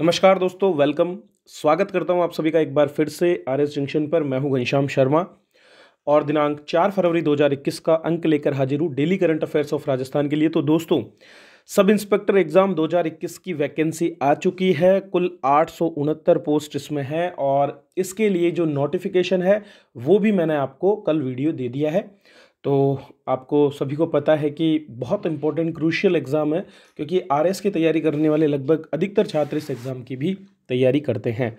नमस्कार दोस्तों वेलकम स्वागत करता हूं आप सभी का एक बार फिर से आर एस जंक्शन पर मैं हूं घनश्याम शर्मा और दिनांक 4 फरवरी 2021 का अंक लेकर हाजिर हूं daily current affairs of Rajasthan के लिए तो दोस्तों सब इंस्पेक्टर एग्ज़ाम 2021 की वैकेंसी आ चुकी है कुल आठ पोस्ट इसमें है और इसके लिए जो नोटिफिकेशन है वो भी मैंने आपको कल वीडियो दे दिया है तो आपको सभी को पता है कि बहुत इंपॉर्टेंट क्रूशियल एग्ज़ाम है क्योंकि आर की तैयारी करने वाले लगभग अधिकतर छात्र इस एग्ज़ाम की भी तैयारी करते हैं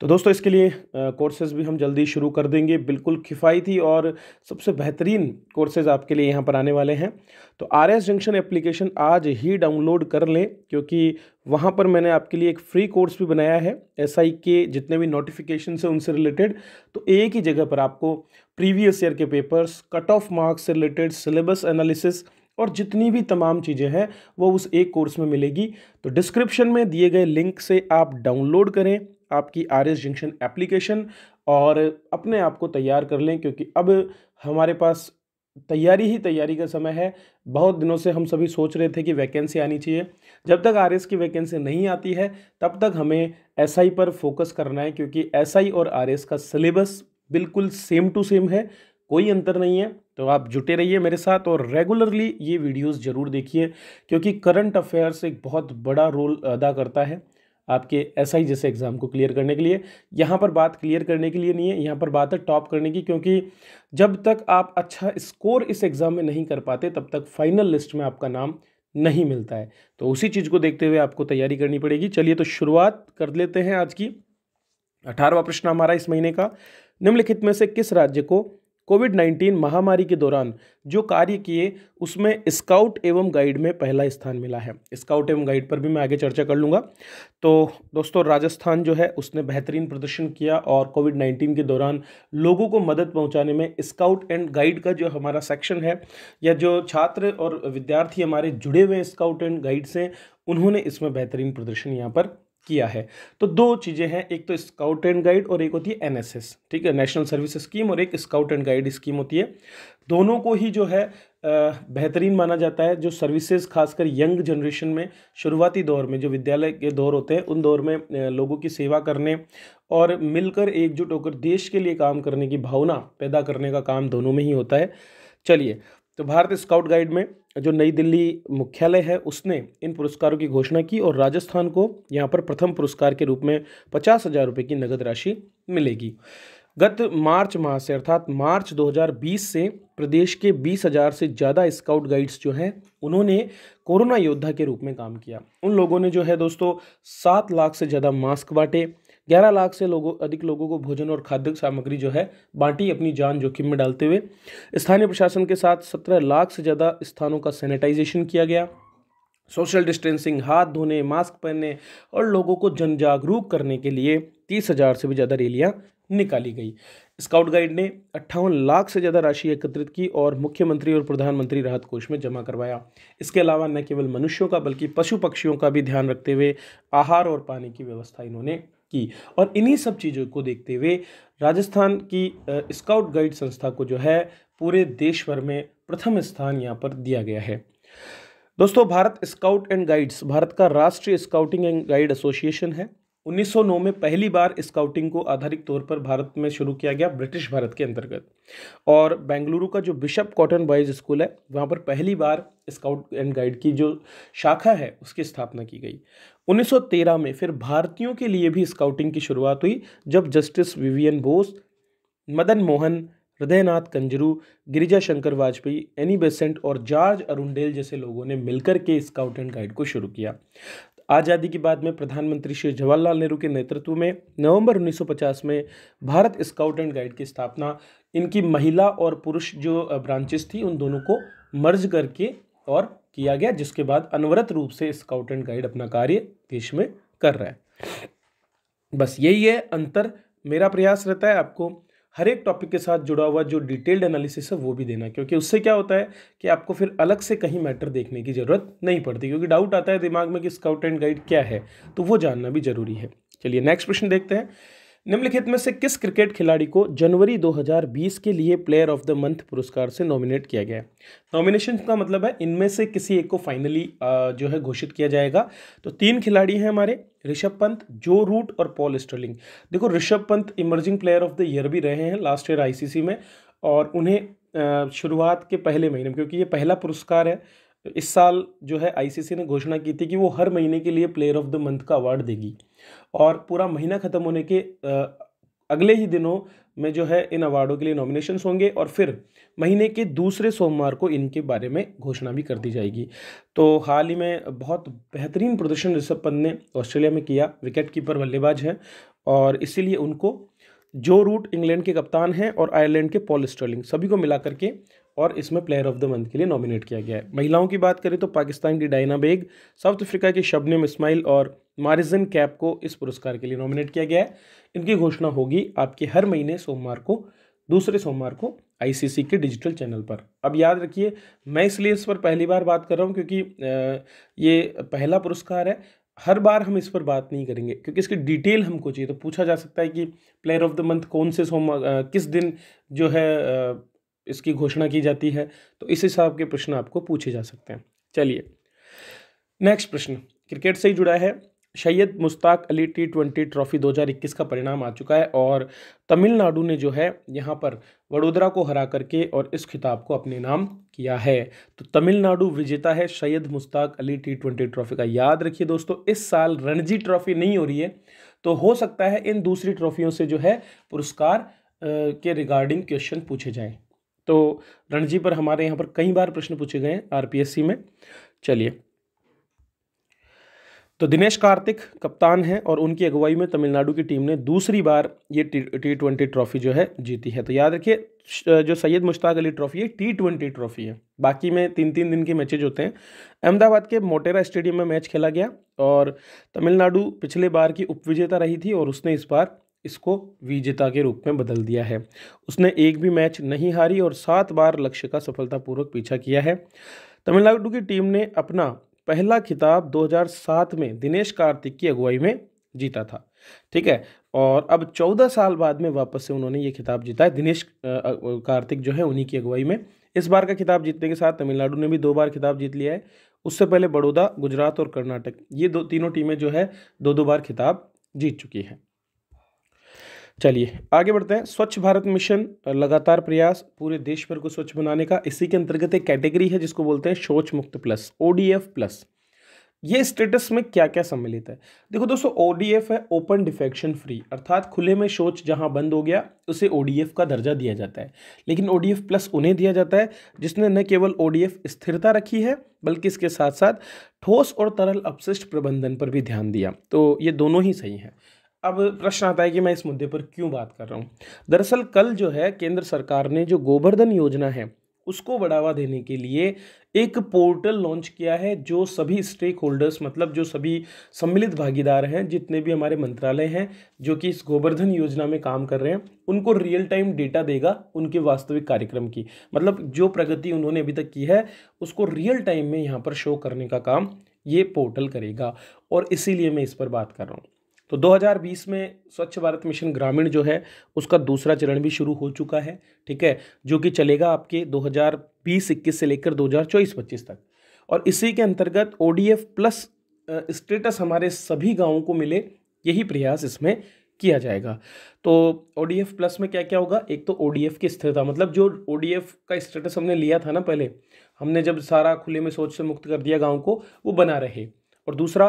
तो दोस्तों इसके लिए कोर्सेज़ भी हम जल्दी शुरू कर देंगे बिल्कुल किफ़ायती और सबसे बेहतरीन कोर्सेज़ आपके लिए यहाँ पर आने वाले हैं तो आर एस जंक्शन एप्लीकेशन आज ही डाउनलोड कर लें क्योंकि वहाँ पर मैंने आपके लिए एक फ्री कोर्स भी बनाया है एस आई के जितने भी नोटिफिकेशन है उनसे रिलेटेड तो एक ही जगह पर आपको प्रीवियस ईयर के पेपर्स कट ऑफ मार्क्स से रिलेटेड सिलेबस एनालिसिस और जितनी भी तमाम चीज़ें हैं वो उस एक कोर्स में मिलेगी तो डिस्क्रिप्शन में दिए गए लिंक से आप डाउनलोड करें आपकी आर एस जंक्शन एप्लीकेशन और अपने आप को तैयार कर लें क्योंकि अब हमारे पास तैयारी ही तैयारी का समय है बहुत दिनों से हम सभी सोच रहे थे कि वैकेंसी आनी चाहिए जब तक आर की वैकेंसी नहीं आती है तब तक हमें एस पर फोकस करना है क्योंकि एस और आर का सिलेबस बिल्कुल सेम टू सेम है कोई अंतर नहीं है तो आप जुटे रहिए मेरे साथ और रेगुलरली ये वीडियोस ज़रूर देखिए क्योंकि करंट अफेयर्स एक बहुत बड़ा रोल अदा करता है आपके एस आई जैसे एग्ज़ाम को क्लियर करने के लिए यहाँ पर बात क्लियर करने के लिए नहीं है यहाँ पर बात है टॉप करने की क्योंकि जब तक आप अच्छा स्कोर इस एग्ज़ाम में नहीं कर पाते तब तक फाइनल लिस्ट में आपका नाम नहीं मिलता है तो उसी चीज़ को देखते हुए आपको तैयारी करनी पड़ेगी चलिए तो शुरुआत कर लेते हैं आज की अठारहवा प्रश्न हमारा इस महीने का निम्नलिखित में से किस राज्य को कोविड 19 महामारी के दौरान जो कार्य किए उसमें स्काउट एवं गाइड में पहला स्थान मिला है स्काउट एवं गाइड पर भी मैं आगे चर्चा कर लूँगा तो दोस्तों राजस्थान जो है उसने बेहतरीन प्रदर्शन किया और कोविड 19 के दौरान लोगों को मदद पहुँचाने में स्काउट एंड गाइड का जो हमारा सेक्शन है या जो छात्र और विद्यार्थी हमारे जुड़े हुए स्काउट एंड गाइड से उन्होंने इसमें बेहतरीन प्रदर्शन यहाँ पर किया है तो दो चीज़ें हैं एक तो स्काउट एंड गाइड और एक होती है एनएसएस ठीक है नेशनल सर्विस स्कीम और एक स्काउट एंड गाइड स्कीम होती है दोनों को ही जो है बेहतरीन माना जाता है जो सर्विसेज खासकर यंग जनरेशन में शुरुआती दौर में जो विद्यालय के दौर होते हैं उन दौर में लोगों की सेवा करने और मिलकर एकजुट होकर देश के लिए काम करने की भावना पैदा करने का काम दोनों में ही होता है चलिए तो भारत स्काउट गाइड में जो नई दिल्ली मुख्यालय है उसने इन पुरस्कारों की घोषणा की और राजस्थान को यहाँ पर प्रथम पुरस्कार के रूप में पचास हज़ार रुपये की नगद राशि मिलेगी गत मार्च माह से अर्थात मार्च 2020 से प्रदेश के बीस हज़ार से ज़्यादा स्काउट गाइड्स जो हैं उन्होंने कोरोना योद्धा के रूप में काम किया उन लोगों ने जो है दोस्तों सात लाख से ज़्यादा मास्क बांटे 11 लाख से लोगों अधिक लोगों को भोजन और खाद्य सामग्री जो है बांटी अपनी जान जोखिम में डालते हुए स्थानीय प्रशासन के साथ 17 लाख से ज़्यादा स्थानों का सैनिटाइजेशन किया गया सोशल डिस्टेंसिंग हाथ धोने मास्क पहनने और लोगों को जन जागरूक करने के लिए तीस हज़ार से भी ज़्यादा रैलियाँ निकाली गई स्काउट गाइड ने अट्ठावन लाख से ज़्यादा राशि एकत्रित की और मुख्यमंत्री और प्रधानमंत्री राहत कोष में जमा करवाया इसके अलावा न केवल मनुष्यों का बल्कि पशु पक्षियों का भी ध्यान रखते हुए आहार और पानी की व्यवस्था इन्होंने की और इन्हीं सब चीज़ों को देखते हुए राजस्थान की स्काउट गाइड संस्था को जो है पूरे देश भर में प्रथम स्थान यहाँ पर दिया गया है दोस्तों Bharat scout and guides Bharat का राष्ट्रीय स्काउटिंग एंड गाइड एसोसिएशन है 1909 में पहली बार स्काउटिंग को आधारित तौर पर भारत में शुरू किया गया ब्रिटिश भारत के अंतर्गत और बेंगलुरु का जो बिशप कॉटन बॉयज़ स्कूल है वहाँ पर पहली बार स्काउट एंड गाइड की जो शाखा है उसकी स्थापना की गई 1913 में फिर भारतीयों के लिए भी स्काउटिंग की शुरुआत हुई जब justice Vivian Bose Madan Mohan Hridayanath Kunzru Girija Shankar Vajpayee Annie Besant और जॉर्ज अरुंडेल जैसे लोगों ने मिलकर के स्काउट एंड गाइड को शुरू किया आज़ादी के बाद में प्रधानमंत्री श्री जवाहरलाल नेहरू के नेतृत्व में नवंबर 1950 में भारत स्काउट एंड गाइड की स्थापना इनकी महिला और पुरुष जो ब्रांचेस थी उन दोनों को मर्ज करके और किया गया जिसके बाद अनवरत रूप से स्काउट एंड गाइड अपना कार्य देश में कर रहा है बस यही है अंतर मेरा प्रयास रहता है आपको हर एक टॉपिक के साथ जुड़ा हुआ जो डिटेल्ड एनालिसिस है वो भी देना क्योंकि उससे क्या होता है कि आपको फिर अलग से कहीं मैटर देखने की ज़रूरत नहीं पड़ती क्योंकि डाउट आता है दिमाग में कि स्काउट एंड गाइड क्या है तो वो जानना भी ज़रूरी है चलिए नेक्स्ट क्वेश्चन देखते हैं निम्नलिखित में से किस क्रिकेट खिलाड़ी को जनवरी 2020 के लिए प्लेयर ऑफ द मंथ पुरस्कार से नॉमिनेट किया गया है नॉमिनेशन का मतलब है इनमें से किसी एक को फाइनली जो है घोषित किया जाएगा तो तीन खिलाड़ी हैं हमारे ऋषभ पंत जो रूट और पॉल स्टर्लिंग देखो Rishabh Pant emerging player of the year भी रहे हैं लास्ट ईयर आई में और उन्हें शुरुआत के पहले महीने में क्योंकि ये पहला पुरस्कार है इस साल जो है आईसीसी ने घोषणा की थी कि वो हर महीने के लिए प्लेयर ऑफ द मंथ का अवार्ड देगी और पूरा महीना ख़त्म होने के अगले ही दिनों में जो है इन अवार्डों के लिए नॉमिनेशंस होंगे और फिर महीने के दूसरे सोमवार को इनके बारे में घोषणा भी कर दी जाएगी तो हाल ही में बहुत बेहतरीन प्रदर्शन ऋषभ पंत ने ऑस्ट्रेलिया में किया विकेट कीपर बल्लेबाज हैं और इसीलिए उनको जो रूट इंग्लैंड के कप्तान हैं और आयरलैंड के पॉल स्टर्लिंग सभी को मिला करके और इसमें प्लेयर ऑफ द मंथ के लिए नॉमिनेट किया गया है महिलाओं की बात करें तो पाकिस्तान की डायना बेग साउथ अफ्रीका की शबनम इस्माइल और मारिजन कैप को इस पुरस्कार के लिए नॉमिनेट किया गया है इनकी घोषणा होगी आपके हर महीने सोमवार को दूसरे सोमवार को आईसीसी के डिजिटल चैनल पर अब याद रखिए मैं इसलिए इस पर पहली बार बात कर रहा हूँ क्योंकि ये पहला पुरस्कार है हर बार हम इस पर बात नहीं करेंगे क्योंकि इसकी डिटेल हमको चाहिए तो पूछा जा सकता है कि प्लेयर ऑफ द मंथ कौन से सोम किस दिन जो है इसकी घोषणा की जाती है तो इस हिसाब के प्रश्न आपको पूछे जा सकते हैं चलिए नेक्स्ट प्रश्न क्रिकेट से ही जुड़ा है Syed Mushtaq Ali T twenty trophy 2021 का परिणाम आ चुका है और तमिलनाडु ने जो है यहाँ पर वडोदरा को हरा करके और इस खिताब को अपने नाम किया है तो तमिलनाडु विजेता है Syed Mushtaq Ali T twenty trophy का याद रखिए दोस्तों इस साल रणजी ट्रॉफी नहीं हो रही है तो हो सकता है इन दूसरी ट्रॉफियों से जो है पुरस्कार के रिगार्डिंग क्वेश्चन पूछे जाएँ तो रणजी पर हमारे यहाँ पर कई बार प्रश्न पूछे गए हैं आरपीएससी में चलिए तो दिनेश कार्तिक कप्तान हैं और उनकी अगुवाई में तमिलनाडु की टीम ने दूसरी बार ये टी ट्वेंटी ट्रॉफी जो है जीती है तो याद रखिए जो सैयद मुश्ताक अली ट्रॉफी है टी ट्वेंटी ट्रॉफी है बाकी में तीन तीन दिन के मैचेज होते हैं अहमदाबाद के मोटेरा स्टेडियम में मैच खेला गया और तमिलनाडु पिछले बार की उपविजेता रही थी और उसने इस बार इसको विजेता के रूप में बदल दिया है उसने एक भी मैच नहीं हारी और सात बार लक्ष्य का सफलतापूर्वक पीछा किया है तमिलनाडु की टीम ने अपना पहला खिताब 2007 में दिनेश कार्तिक की अगुवाई में जीता था ठीक है और अब 14 साल बाद में वापस से उन्होंने ये खिताब जीता है दिनेश कार्तिक जो है उन्हीं की अगुवाई में इस बार का खिताब जीतने के साथ तमिलनाडु ने भी दो बार खिताब जीत लिया है उससे पहले बड़ौदा गुजरात और कर्नाटक ये दो तीनों टीमें जो है दो दो बार खिताब जीत चुकी हैं चलिए आगे बढ़ते हैं स्वच्छ भारत मिशन लगातार प्रयास पूरे देश भर को स्वच्छ बनाने का इसी के अंतर्गत एक कैटेगरी है जिसको बोलते हैं शौच मुक्त प्लस ओ प्लस ये स्टेटस में क्या क्या सम्मिलित है देखो दोस्तों ओ है ओपन डिफेक्शन फ्री अर्थात खुले में शौच जहाँ बंद हो गया उसे ओ का दर्जा दिया जाता है लेकिन ओ प्लस उन्हें दिया जाता है जिसने न केवल ओ स्थिरता रखी है बल्कि इसके साथ साथ ठोस और तरल अपशिष्ट प्रबंधन पर भी ध्यान दिया तो ये दोनों ही सही हैं अब प्रश्न आता है कि मैं इस मुद्दे पर क्यों बात कर रहा हूँ दरअसल कल जो है केंद्र सरकार ने जो गोवर्धन योजना है उसको बढ़ावा देने के लिए एक पोर्टल लॉन्च किया है जो सभी स्टेक होल्डर्स मतलब जो सभी सम्मिलित भागीदार हैं जितने भी हमारे मंत्रालय हैं जो कि इस गोवर्धन योजना में काम कर रहे हैं उनको रियल टाइम डेटा देगा उनके वास्तविक कार्यक्रम की मतलब जो प्रगति उन्होंने अभी तक की है उसको रियल टाइम में यहाँ पर शो करने का काम ये पोर्टल करेगा और इसीलिए मैं इस पर बात कर रहा हूँ तो 2020 में स्वच्छ भारत मिशन ग्रामीण जो है उसका दूसरा चरण भी शुरू हो चुका है ठीक है जो कि चलेगा आपके 2020-21 से लेकर 2024-25 तक और इसी के अंतर्गत ओ प्लस स्टेटस हमारे सभी गाँवों को मिले यही प्रयास इसमें किया जाएगा तो ओ प्लस में क्या क्या होगा एक तो ओ की स्थिरता मतलब जो ओ का स्टेटस हमने लिया था ना पहले हमने जब सारा खुले में सोच से मुक्त कर दिया गाँव को वो बना रहे और दूसरा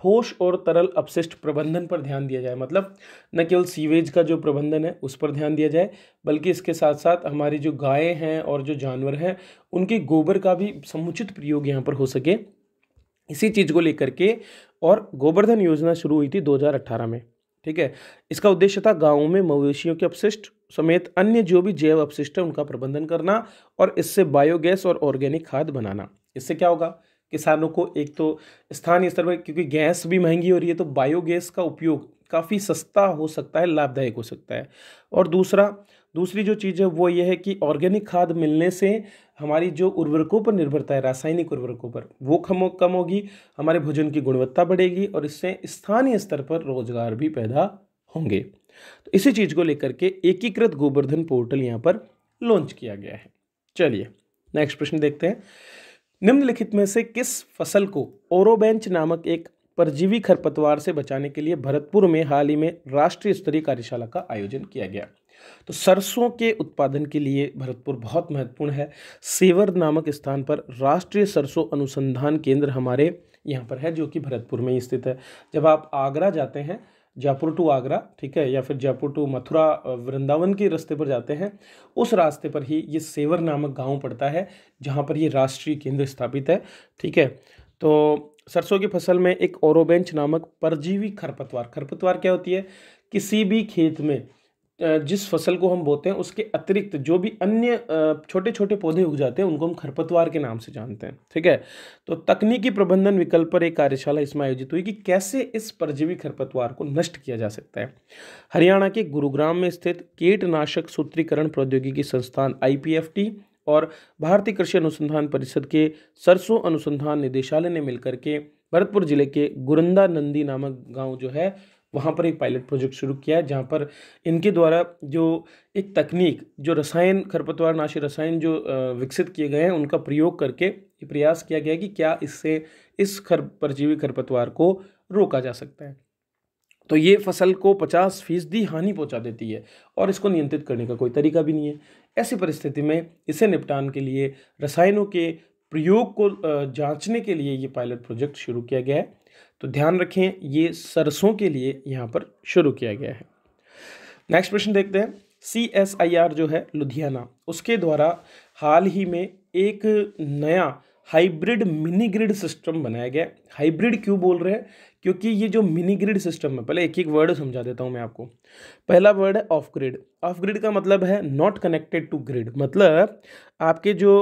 ठोस और तरल अपशिष्ट प्रबंधन पर ध्यान दिया जाए मतलब न केवल सीवेज का जो प्रबंधन है उस पर ध्यान दिया जाए बल्कि इसके साथ साथ हमारी जो गायें हैं और जो जानवर हैं उनके गोबर का भी समुचित प्रयोग यहाँ पर हो सके इसी चीज़ को लेकर के और गोवर्धन योजना शुरू हुई थी 2018 में ठीक है इसका उद्देश्य था गाँव में मवेशियों के अपशिष्ट समेत अन्य जो भी जैव अपशिष्ट है उनका प्रबंधन करना और इससे बायोगैस और ऑर्गेनिक खाद बनाना इससे क्या होगा किसानों को एक तो स्थानीय स्तर पर क्योंकि गैस भी महंगी हो रही है तो बायोगैस का उपयोग काफ़ी सस्ता हो सकता है लाभदायक हो सकता है और दूसरा दूसरी जो चीज़ है वो ये है कि ऑर्गेनिक खाद मिलने से हमारी जो उर्वरकों पर निर्भरता है रासायनिक उर्वरकों पर वो कम कम होगी हमारे भोजन की गुणवत्ता बढ़ेगी और इससे स्थानीय स्तर पर रोजगार भी पैदा होंगे तो इसी चीज़ को लेकर के एकीकृत गोवर्धन पोर्टल यहाँ पर लॉन्च किया गया है चलिए नेक्स्ट प्रश्न देखते हैं निम्नलिखित में से किस फसल को ओरोबेंच नामक एक परजीवी खरपतवार से बचाने के लिए भरतपुर में हाल ही में राष्ट्रीय स्तरीय कार्यशाला का आयोजन किया गया तो सरसों के उत्पादन के लिए भरतपुर बहुत महत्वपूर्ण है सेवर नामक स्थान पर राष्ट्रीय सरसों अनुसंधान केंद्र हमारे यहाँ पर है जो कि भरतपुर में स्थित है जब आप आगरा जाते हैं जयपुर टू आगरा ठीक है या फिर जयपुर टू मथुरा वृंदावन के रास्ते पर जाते हैं उस रास्ते पर ही ये सेवर नामक गांव पड़ता है जहां पर ये राष्ट्रीय केंद्र स्थापित है ठीक है तो सरसों की फसल में एक ओरोबेंच नामक परजीवी खरपतवार खरपतवार क्या होती है किसी भी खेत में जिस फसल को हम बोते हैं उसके अतिरिक्त जो भी अन्य छोटे छोटे पौधे उग जाते हैं उनको हम खरपतवार के नाम से जानते हैं ठीक है तो तकनीकी प्रबंधन विकल्प पर एक कार्यशाला इसमें आयोजित हुई कि कैसे इस परजीवी खरपतवार को नष्ट किया जा सकता है हरियाणा के गुरुग्राम में स्थित कीटनाशक सूत्रीकरण प्रौद्योगिकी संस्थान आई और भारतीय कृषि अनुसंधान परिषद के सरसों अनुसंधान निदेशालय ने मिलकर के भरतपुर जिले के गुरंदा नंदी नामक गाँव जो है वहाँ पर एक पायलट प्रोजेक्ट शुरू किया है जहाँ पर इनके द्वारा जो एक तकनीक जो रसायन खरपतवार नाशी रसायन जो विकसित किए गए हैं उनका प्रयोग करके प्रयास किया गया कि क्या इससे इस खर परजीवी खरपतवार को रोका जा सकता है तो ये फसल को पचास फीसदी हानि पहुंचा देती है और इसको नियंत्रित करने का कोई तरीका भी नहीं है ऐसी परिस्थिति में इसे निपटान के लिए रसायनों के प्रयोग को जांचने के लिए ये पायलट प्रोजेक्ट शुरू किया गया है तो ध्यान रखें ये सरसों के लिए यहाँ पर शुरू किया गया है नेक्स्ट प्रश्न देखते हैं सी एस आई आर जो है लुधियाना उसके द्वारा हाल ही में एक नया हाइब्रिड मिनी ग्रिड सिस्टम बनाया गया हाइब्रिड क्यों बोल रहे हैं क्योंकि ये जो मिनी ग्रिड सिस्टम है पहले एक एक वर्ड समझा देता हूँ मैं आपको पहला वर्ड है ऑफ ग्रिड ऑफ ग्रिड का मतलब है नॉट कनेक्टेड टू ग्रिड मतलब आपके जो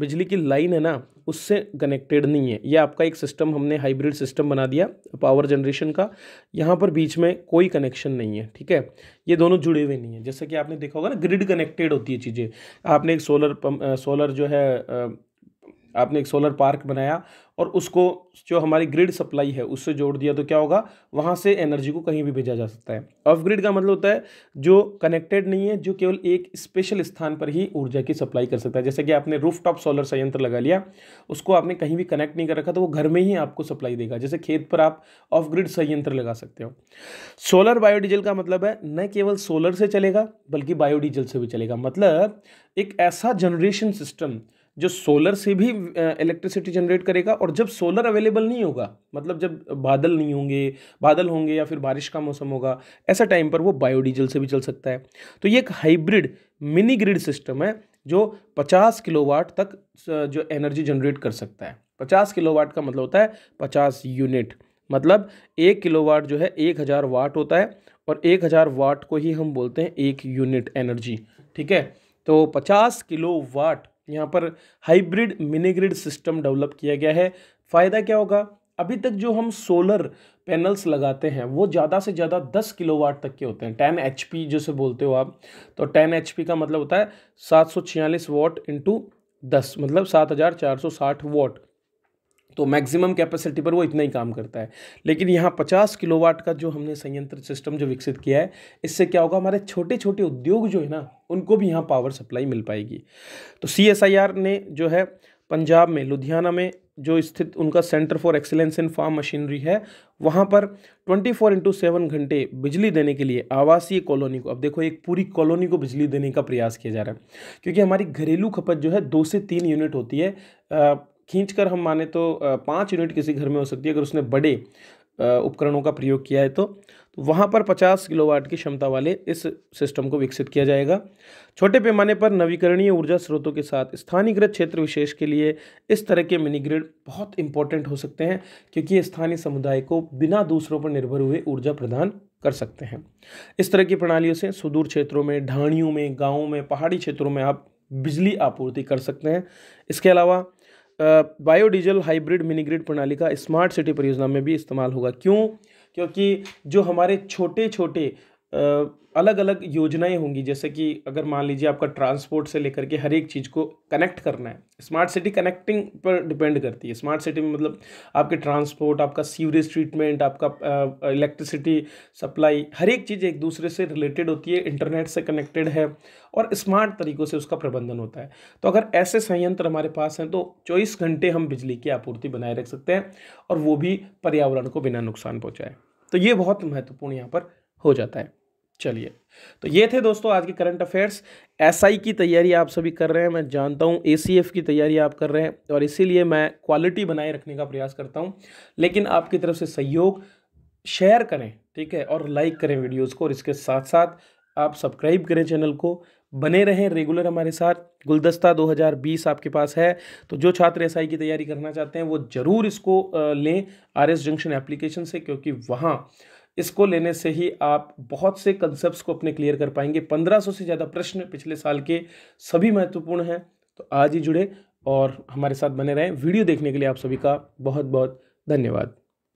बिजली की लाइन है ना उससे कनेक्टेड नहीं है ये आपका एक सिस्टम हमने हाइब्रिड सिस्टम बना दिया पावर जनरेशन का यहाँ पर बीच में कोई कनेक्शन नहीं है ठीक है ये दोनों जुड़े हुए नहीं है जैसे कि आपने देखा होगा ना ग्रिड कनेक्टेड होती है चीज़ें आपने एक सोलर पम्प सोलर जो है आपने एक सोलर पार्क बनाया और उसको जो हमारी ग्रिड सप्लाई है उससे जोड़ दिया तो क्या होगा वहाँ से एनर्जी को कहीं भी भेजा जा सकता है ऑफ ग्रिड का मतलब होता है जो कनेक्टेड नहीं है जो केवल एक स्पेशल स्थान पर ही ऊर्जा की सप्लाई कर सकता है जैसे कि आपने रूफ टॉप सोलर संयंत्र लगा लिया उसको आपने कहीं भी कनेक्ट नहीं कर रखा तो वो घर में ही आपको सप्लाई देगा जैसे खेत पर आप ऑफ ग्रिड संयंत्र लगा सकते हो सोलर बायोडीजल का मतलब है न केवल सोलर से चलेगा बल्कि बायोडीजल से भी चलेगा मतलब एक ऐसा जनरेशन सिस्टम जो सोलर से भी इलेक्ट्रिसिटी जनरेट करेगा और जब सोलर अवेलेबल नहीं होगा मतलब जब बादल नहीं होंगे बादल होंगे या फिर बारिश का मौसम होगा ऐसा टाइम पर वो बायोडीजल से भी चल सकता है तो ये एक हाइब्रिड मिनी ग्रिड सिस्टम है जो 50 किलोवाट तक जो एनर्जी जनरेट कर सकता है 50 किलोवाट का मतलब होता है 50 यूनिट मतलब एक किलोवाट जो है एक हज़ार वाट होता है और एक हज़ार वाट को ही हम बोलते हैं एक यूनिट एनर्जी ठीक है तो पचास किलो वाट यहाँ पर hybrid mini grid system develop किया गया है फ़ायदा क्या होगा अभी तक जो हम सोलर पैनल्स लगाते हैं वो ज़्यादा से ज़्यादा 10 किलोवाट तक के होते हैं 10 एच पी जैसे बोलते हो आप तो 10 एच पी का मतलब होता है सात सौ छियालीस वॉट इंटू दस मतलब सात हज़ार चार सौ साठ वॉट तो मैक्सिमम कैपेसिटी पर वो इतना ही काम करता है लेकिन यहाँ पचास किलोवाट का जो हमने संयंत्र सिस्टम जो विकसित किया है इससे क्या होगा हमारे छोटे छोटे उद्योग जो है ना उनको भी यहाँ पावर सप्लाई मिल पाएगी तो सी ने जो है पंजाब में लुधियाना में जो स्थित उनका centre for excellence in farm machinery है वहाँ पर 24 फोर इंटू सेवन घंटे बिजली देने के लिए आवासीय कॉलोनी को अब देखो एक पूरी कॉलोनी को बिजली देने का प्रयास किया जा रहा है क्योंकि हमारी घरेलू खपत जो है दो से तीन यूनिट होती है खींच कर हम माने तो पाँच यूनिट किसी घर में हो सकती है अगर उसने बड़े उपकरणों का प्रयोग किया है तो, तो वहाँ पर 50 किलोवाट की क्षमता वाले इस सिस्टम को विकसित किया जाएगा छोटे पैमाने पर नवीकरणीय ऊर्जा स्रोतों के साथ स्थानीयकृत क्षेत्र विशेष के लिए इस तरह के मिनी ग्रिड बहुत इंपॉर्टेंट हो सकते हैं क्योंकि ये स्थानीय समुदाय को बिना दूसरों पर निर्भर हुए ऊर्जा प्रदान कर सकते हैं इस तरह की प्रणालियों से सुदूर क्षेत्रों में ढाणियों में गाँवों में पहाड़ी क्षेत्रों में आप बिजली आपूर्ति कर सकते हैं इसके अलावा बायोडीजल हाइब्रिड मिनीग्रिड प्रणाली का स्मार्ट सिटी परियोजना में भी इस्तेमाल होगा क्यों क्योंकि जो हमारे छोटे छोटे अलग अलग योजनाएं होंगी जैसे कि अगर मान लीजिए आपका ट्रांसपोर्ट से लेकर के हर एक चीज़ को कनेक्ट करना है स्मार्ट सिटी कनेक्टिंग पर डिपेंड करती है स्मार्ट सिटी में मतलब आपके ट्रांसपोर्ट आपका सीवरेज ट्रीटमेंट आपका इलेक्ट्रिसिटी सप्लाई हर एक चीज़ एक दूसरे से रिलेटेड होती है इंटरनेट से कनेक्टेड है और स्मार्ट तरीक़ों से उसका प्रबंधन होता है तो अगर ऐसे संयंत्र हमारे पास हैं तो चौबीस घंटे हम बिजली की आपूर्ति बनाए रख सकते हैं और वो भी पर्यावरण को बिना नुकसान पहुँचाए तो ये बहुत महत्वपूर्ण यहाँ पर हो जाता है चलिए तो ये थे दोस्तों आज के करंट अफेयर्स एसआई की तैयारी आप सभी कर रहे हैं मैं जानता हूँ एसीएफ की तैयारी आप कर रहे हैं और इसीलिए मैं क्वालिटी बनाए रखने का प्रयास करता हूँ लेकिन आपकी तरफ से सहयोग शेयर करें ठीक है और लाइक करें वीडियोज़ को और इसके साथ साथ आप सब्सक्राइब करें चैनल को बने रहें रेगुलर हमारे साथ गुलदस्ता 2020 आपके पास है तो जो छात्र एसआई की तैयारी करना चाहते हैं वो ज़रूर इसको लें आरएस जंक्शन एप्लीकेशन से क्योंकि वहाँ इसको लेने से ही आप बहुत से कंसेप्ट को अपने क्लियर कर पाएंगे 1500 से ज़्यादा प्रश्न पिछले साल के सभी महत्वपूर्ण हैं तो आज ही जुड़े और हमारे साथ बने रहें वीडियो देखने के लिए आप सभी का बहुत बहुत धन्यवाद